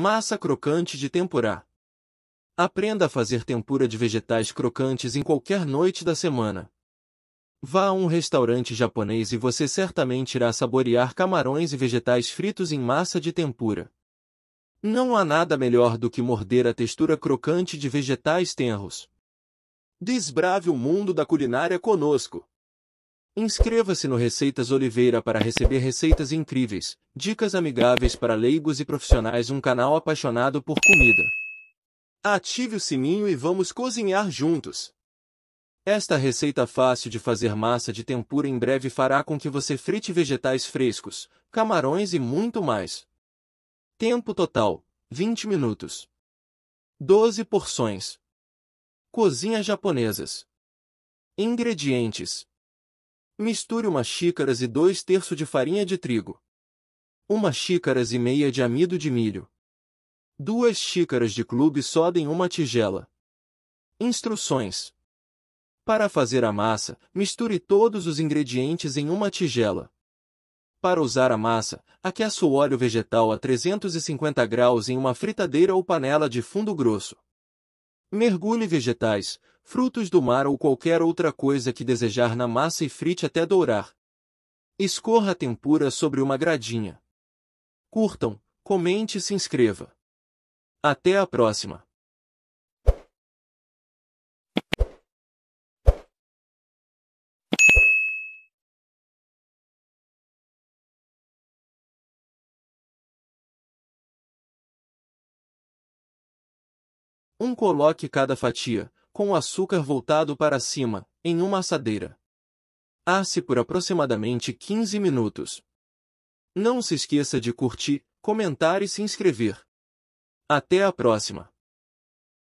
Massa crocante de tempurá. Aprenda a fazer tempura de vegetais crocantes em qualquer noite da semana. Vá a um restaurante japonês e você certamente irá saborear camarões e vegetais fritos em massa de tempura. Não há nada melhor do que morder a textura crocante de vegetais tenros. Desbrave o mundo da culinária conosco! Inscreva-se no Receitas Oliveira para receber receitas incríveis, dicas amigáveis para leigos e profissionais, um canal apaixonado por comida. Ative o sininho e vamos cozinhar juntos. Esta receita fácil de fazer massa de tempura em breve fará com que você frite vegetais frescos, camarões e muito mais. Tempo total: 20 minutos. 12 porções. Cozinha japonesas. Ingredientes: Misture uma xícaras e dois terços de farinha de trigo. Uma xícaras e meia de amido de milho. Duas xícaras de clube soda em uma tigela. Instruções. Para fazer a massa, misture todos os ingredientes em uma tigela. Para usar a massa, aqueça o óleo vegetal a 350 graus em uma fritadeira ou panela de fundo grosso. Mergulhe vegetais, frutos do mar ou qualquer outra coisa que desejar na massa e frite até dourar. Escorra a tempura sobre uma gradinha. Curtam, comente e se inscreva. Até a próxima! Um coloque cada fatia, com o açúcar voltado para cima, em uma assadeira. Asse por aproximadamente 15 minutos. Não se esqueça de curtir, comentar e se inscrever. Até a próxima!